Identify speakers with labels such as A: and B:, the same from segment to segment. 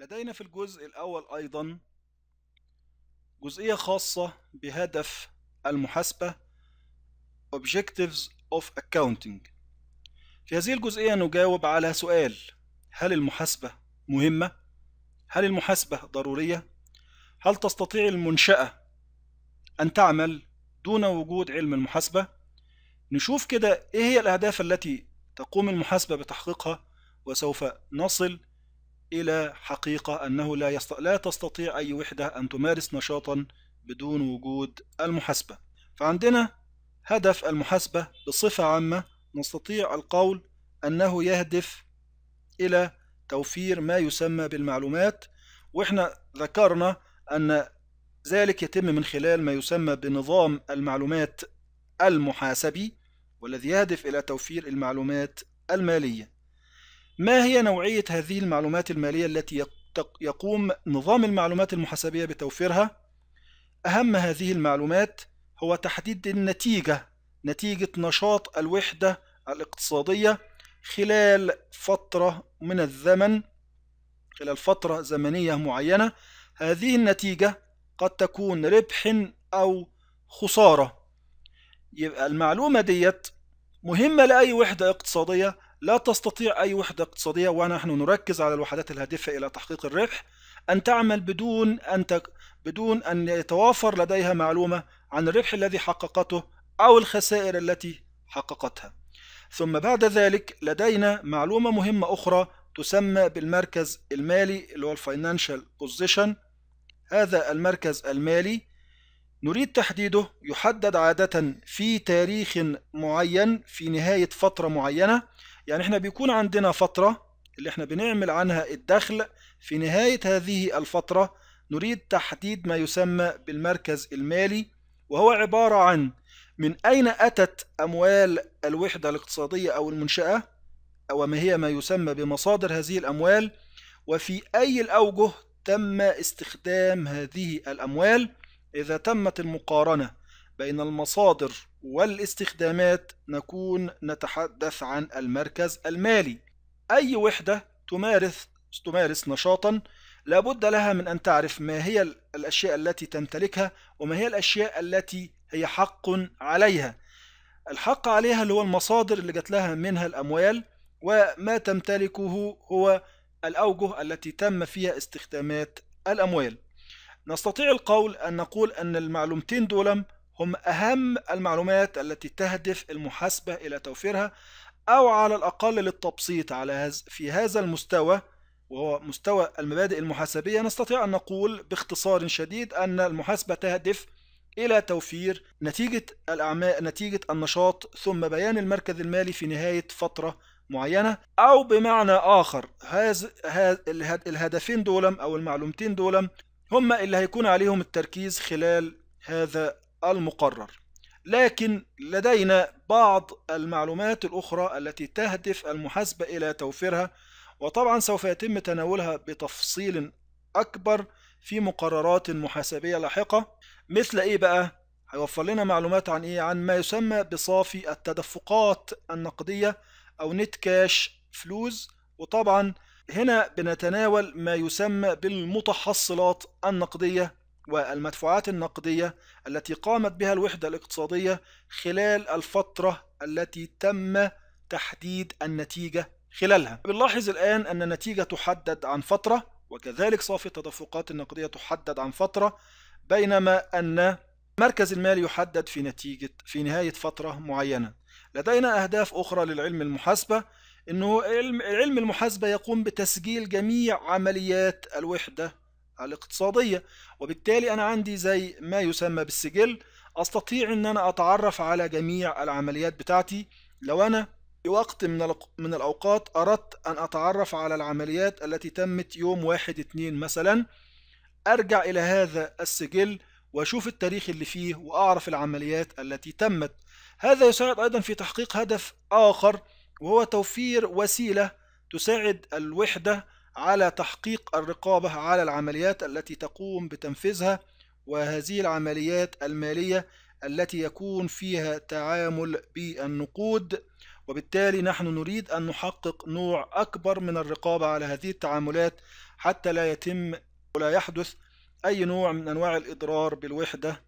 A: لدينا في الجزء الأول أيضا جزئية خاصة بهدف المحاسبة Objectives of Accounting في هذه الجزئية نجاوب على سؤال هل المحاسبة مهمة؟ هل المحاسبة ضرورية؟ هل تستطيع المنشأة أن تعمل دون وجود علم المحاسبة؟ نشوف كده إيه هي الأهداف التي تقوم المحاسبة بتحقيقها وسوف نصل إلى حقيقة أنه لا, يست... لا تستطيع أي وحدة أن تمارس نشاطا بدون وجود المحاسبة فعندنا هدف المحاسبة بصفة عامة نستطيع القول أنه يهدف إلى توفير ما يسمى بالمعلومات وإحنا ذكرنا أن ذلك يتم من خلال ما يسمى بنظام المعلومات المحاسبي والذي يهدف إلى توفير المعلومات المالية ما هي نوعية هذه المعلومات المالية التي يقوم نظام المعلومات المحاسبية بتوفيرها؟ أهم هذه المعلومات هو تحديد النتيجة نتيجة نشاط الوحدة الاقتصادية خلال فترة من الزمن خلال فترة زمنية معينة هذه النتيجة قد تكون ربح أو خسارة يبقى المعلومة ديت مهمة لأي وحدة اقتصادية لا تستطيع أي وحدة اقتصادية ونحن نركز على الوحدات الهادفة إلى تحقيق الربح أن تعمل بدون أن تك... بدون أن يتوافر لديها معلومة عن الربح الذي حققته أو الخسائر التي حققتها. ثم بعد ذلك لدينا معلومة مهمة أخرى تسمى بالمركز المالي اللي هو الفاينانشال بوزيشن هذا المركز المالي نريد تحديده يحدد عادة في تاريخ معين في نهاية فترة معينة يعني احنا بيكون عندنا فترة اللي احنا بنعمل عنها الدخل في نهاية هذه الفترة نريد تحديد ما يسمى بالمركز المالي وهو عبارة عن من أين أتت أموال الوحدة الاقتصادية أو المنشأة أو ما هي ما يسمى بمصادر هذه الأموال وفي أي الأوجه تم استخدام هذه الأموال إذا تمت المقارنة بين المصادر والاستخدامات نكون نتحدث عن المركز المالي أي وحدة تمارس تمارس نشاطا لابد لها من أن تعرف ما هي الأشياء التي تمتلكها وما هي الأشياء التي هي حق عليها الحق عليها اللي هو المصادر اللي جات لها منها الأموال وما تمتلكه هو الأوجه التي تم فيها استخدامات الأموال نستطيع القول أن نقول أن المعلومتين دولم هم أهم المعلومات التي تهدف المحاسبة إلى توفيرها أو على الأقل للتبسيط على في هذا المستوى وهو مستوى المبادئ المحاسبية نستطيع أن نقول باختصار شديد أن المحاسبة تهدف إلى توفير نتيجة الأعمال نتيجة النشاط ثم بيان المركز المالي في نهاية فترة معينة أو بمعنى آخر هذ الهدفين دولم أو المعلومتين دولم هم اللي هيكون عليهم التركيز خلال هذا المقرر لكن لدينا بعض المعلومات الأخرى التي تهدف المحاسبة إلى توفيرها وطبعا سوف يتم تناولها بتفصيل أكبر في مقررات محاسبية لاحقة مثل إيه بقى؟ هيوفر لنا معلومات عن إيه؟ عن ما يسمى بصافي التدفقات النقدية أو نت كاش فلوز وطبعا هنا بنتناول ما يسمى بالمتحصلات النقدية والمدفوعات النقدية التي قامت بها الوحدة الاقتصادية خلال الفترة التي تم تحديد النتيجة خلالها بنلاحظ الآن أن النتيجة تحدد عن فترة وكذلك صافي التدفقات النقدية تحدد عن فترة بينما أن المركز المالي يحدد في نتيجة في نهاية فترة معينة لدينا أهداف أخرى للعلم المحاسبة أنه علم المحاسبة يقوم بتسجيل جميع عمليات الوحدة الاقتصادية وبالتالي أنا عندي زي ما يسمى بالسجل أستطيع أن أنا أتعرف على جميع العمليات بتاعتي لو أنا في وقت من, الأوقات أردت أن أتعرف على العمليات التي تمت يوم واحد اثنين مثلا أرجع إلى هذا السجل وأشوف التاريخ اللي فيه وأعرف العمليات التي تمت هذا يساعد أيضا في تحقيق هدف آخر وهو توفير وسيلة تساعد الوحدة على تحقيق الرقابة على العمليات التي تقوم بتنفيذها وهذه العمليات المالية التي يكون فيها تعامل بالنقود وبالتالي نحن نريد أن نحقق نوع أكبر من الرقابة على هذه التعاملات حتى لا يتم ولا يحدث أي نوع من أنواع الإضرار بالوحدة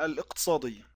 A: الاقتصادية